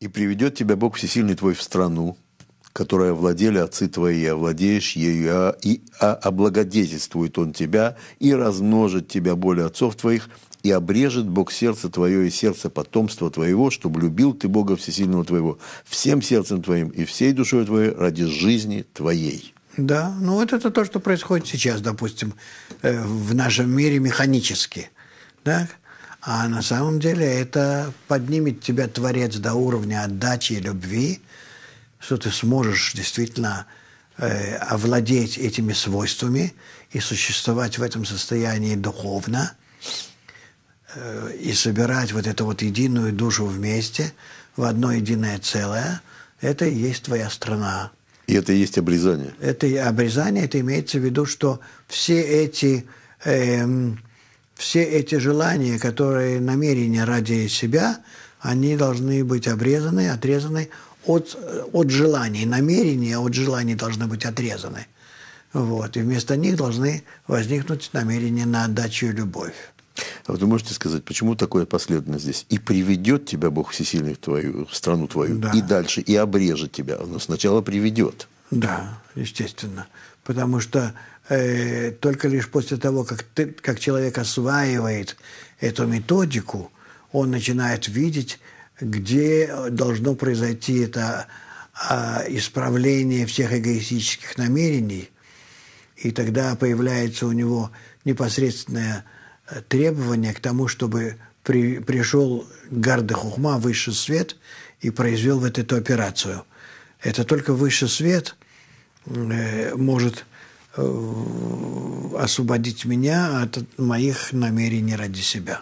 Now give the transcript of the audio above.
И приведет тебя Бог всесильный твой в страну, которая владели отцы твои, и овладеешь ею, и облагодетельствует он тебя, и размножит тебя более отцов твоих, и обрежет Бог сердце твое и сердце потомства твоего, чтобы любил ты Бога всесильного твоего всем сердцем твоим и всей душой твоей ради жизни твоей. Да, ну вот это то, что происходит сейчас, допустим, э, в нашем мире механически. Да? А на самом деле это поднимет тебя Творец до уровня отдачи и любви, что ты сможешь действительно э, овладеть этими свойствами и существовать в этом состоянии духовно э, и собирать вот эту вот единую душу вместе в одно единое целое. Это и есть твоя страна. И это и есть обрезание. Это и обрезание, это имеется в виду, что все эти... Э, все эти желания, которые намерения ради себя, они должны быть обрезаны, отрезаны от, от желаний. Намерения от желаний должны быть отрезаны. Вот. И вместо них должны возникнуть намерения на отдачу и любовь. А вы можете сказать, почему такое последовательно здесь? И приведет тебя Бог Всесильный в твою в страну твою, да. и дальше, и обрежет тебя. Но сначала приведет. Да, естественно. Потому что э, только лишь после того, как, ты, как человек осваивает эту методику, он начинает видеть, где должно произойти это э, исправление всех эгоистических намерений. И тогда появляется у него непосредственное э, требование к тому, чтобы при, пришел Гарда Хухма, высший свет, и произвел вот эту операцию – это только высший свет э, может э, освободить меня от моих намерений ради себя.